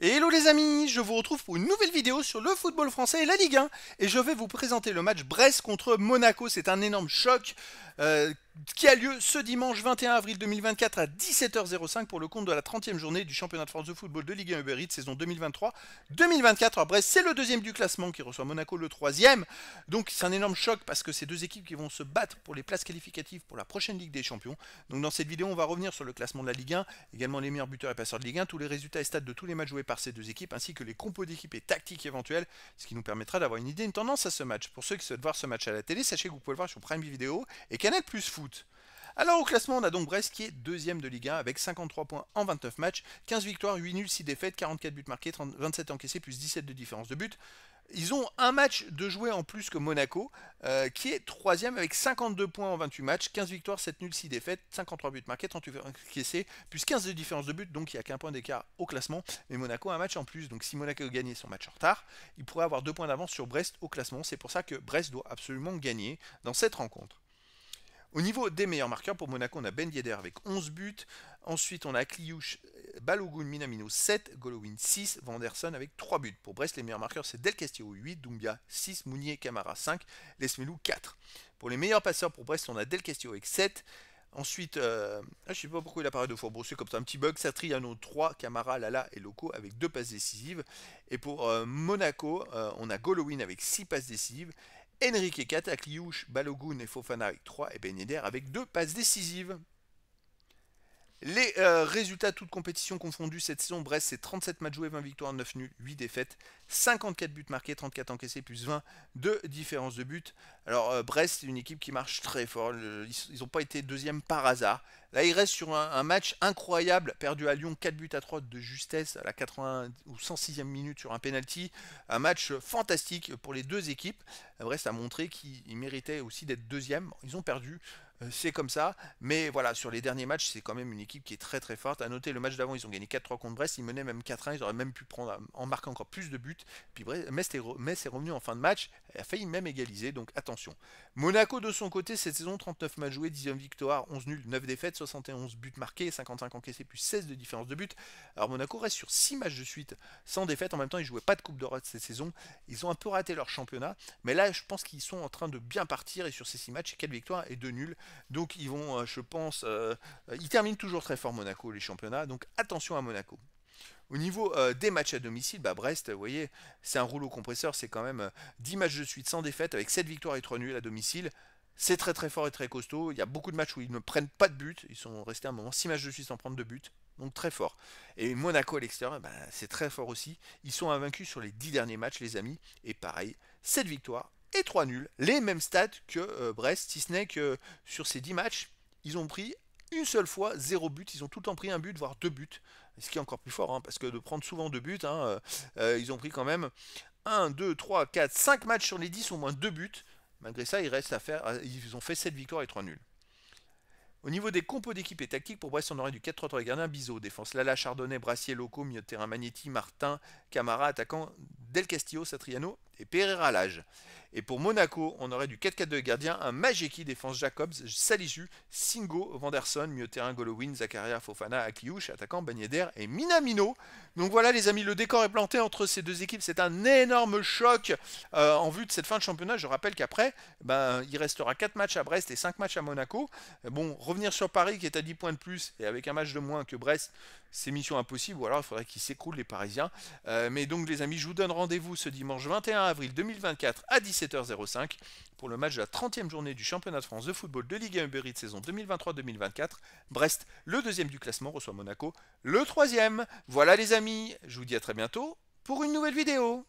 Et hello les amis, je vous retrouve pour une nouvelle vidéo sur le football français et la Ligue 1 et je vais vous présenter le match Brest contre Monaco, c'est un énorme choc euh, qui a lieu ce dimanche 21 avril 2024 à 17h05 pour le compte de la 30e journée du championnat de France de football de Ligue 1 Uber Eats saison 2023-2024. Brest, c'est le deuxième du classement qui reçoit Monaco le troisième. Donc c'est un énorme choc parce que c'est deux équipes qui vont se battre pour les places qualificatives pour la prochaine Ligue des Champions. Donc dans cette vidéo, on va revenir sur le classement de la Ligue 1, également les meilleurs buteurs et passeurs de Ligue 1, tous les résultats et stats de tous les matchs joués par ces deux équipes, ainsi que les compos d'équipes et tactiques éventuelles, ce qui nous permettra d'avoir une idée, une tendance à ce match. Pour ceux qui souhaitent voir ce match à la télé, sachez que vous pouvez le voir sur Prime Video et plus Foot. Alors au classement, on a donc Brest qui est deuxième de ligue 1 avec 53 points en 29 matchs, 15 victoires, 8 nuls, 6 défaites, 44 buts marqués, 27 encaissés, plus 17 de différence de but. Ils ont un match de jouer en plus que Monaco, euh, qui est troisième avec 52 points en 28 matchs, 15 victoires, 7 nuls, 6 défaites, 53 buts marqués, 38 encaissés, plus 15 de différence de but, donc il n'y a qu'un point d'écart au classement. Mais Monaco a un match en plus, donc si Monaco gagnait son match en retard, il pourrait avoir deux points d'avance sur Brest au classement. C'est pour ça que Brest doit absolument gagner dans cette rencontre. Au niveau des meilleurs marqueurs, pour Monaco, on a Ben Yedder avec 11 buts. Ensuite, on a Kliouche, Balogun, Minamino 7, Golowin 6, Vanderson avec 3 buts. Pour Brest, les meilleurs marqueurs, c'est Del Castillo 8, Doumbia 6, Mounier, Camara 5, Lesmelou 4. Pour les meilleurs passeurs pour Brest, on a Del Castillo avec 7. Ensuite, euh, ah, je ne sais pas pourquoi il apparaît deux fois. Bon, comme ça, un petit bug. Satriano 3, Camara, Lala et Loco avec deux passes décisives. Et pour euh, Monaco, euh, on a Golowin avec 6 passes décisives Henrique, Katak, Liouche, Balogun et Fofana avec 3 et Ben avec 2 passes décisives. Les résultats euh, résultats, toutes compétitions confondues cette saison, Brest, c'est 37 matchs joués, 20 victoires, 9 nuls, 8 défaites, 54 buts marqués, 34 encaissés, plus 20 de différence de but. Alors euh, Brest, c'est une équipe qui marche très fort, ils n'ont pas été deuxième par hasard. Là, il reste sur un, match incroyable, perdu à Lyon, 4 buts à 3 de justesse à la 80 ou 106e minute sur un penalty. Un match fantastique pour les deux équipes. Brest a montré qu'ils méritaient aussi d'être deuxième, ils ont perdu. Euh, c'est comme ça. Mais voilà, sur les derniers matchs, c'est quand même une équipe qui est très très forte. À noter, le match d'avant, ils ont gagné 4-3 contre Brest. Ils menaient même 4-1. Ils auraient même pu prendre en marquant encore plus de buts. Puis Metz est, revenu en fin de match. Elle a failli même égaliser. Donc attention. Monaco, de son côté, cette saison, 39 matchs joués, 19 victoire, 11 nuls, 9 défaites, 71 buts marqués, 55 encaissés, plus 16 de différence de buts. Alors Monaco reste sur 6 matchs de suite sans défaite. En même temps, ils jouaient pas de Coupe d'Europe cette saison. Ils ont un peu raté leur championnat. Mais là, je pense qu'ils sont en train de bien partir. Et sur ces 6 matchs, quelle victoire et 2 nuls. Donc ils vont, euh, je pense, euh, ils terminent toujours très fort Monaco les championnats. Donc attention à Monaco. Au niveau euh, des matchs à domicile, bah, Brest, vous voyez, c'est un rouleau compresseur, c'est quand même 10 matchs de suite sans défaite, avec 7 victoires et 3 nuls à domicile. C'est très très fort et très costaud. Il y a beaucoup de matchs où ils ne prennent pas de but. Ils sont restés un moment 6 matchs de suite sans prendre de but. Donc très fort. Et Monaco à l'extérieur, bah, c'est très fort aussi. Ils sont invaincus sur les 10 derniers matchs, les amis. Et pareil, 7 victoires et 3 nuls. Les mêmes stats que euh, Brest, si ce n'est que sur ces 10 matchs, ils ont pris une seule fois 0 but. Ils ont tout le temps pris un but, voire deux buts. Ce qui est encore plus fort, hein, parce que de prendre souvent 2 buts, hein, euh, euh, ils ont pris quand même 1, 2, 3, 4, 5 matchs sur les 10, au moins 2 buts. Malgré ça, ils reste à faire. Ils ont fait 7 victoires et 3 nuls. Au niveau des compos d'équipe et tactique, pour Brest, on aurait du 4-3-3 gardien, Biseau, défense Lala, Chardonnay, Brassier, Loco, milieu terrain Magnetti, Martin, Camara, attaquant Del Castillo, Satriano et Pereira Lage. Et pour Monaco, on aurait du 4-4 de gardien, un Majeki, défense Jacobs, Salisu, Singo, Vanderson, mieux terrain Zakaria, Fofana, Akiouche, attaquant Bagnéder et Minamino. Donc voilà les amis, le décor est planté entre ces deux équipes, c'est un énorme choc euh, en vue de cette fin de championnat. Je rappelle qu'après, ben, il restera 4 matchs à Brest et 5 matchs à Monaco. Bon, revenir sur Paris qui est à 10 points de plus et avec un match de moins que Brest, c'est mission impossible, ou alors il faudrait qu'ils s'écroulent les Parisiens. Euh, mais donc les amis, je vous donne rendez-vous ce dimanche 21 avril 2024 à 17 17h05 pour le match de la 30e journée du championnat de France de football de Ligue 1 Uber de saison 2023-2024. Brest, le deuxième du classement, reçoit Monaco, le troisième. Voilà les amis, je vous dis à très bientôt pour une nouvelle vidéo.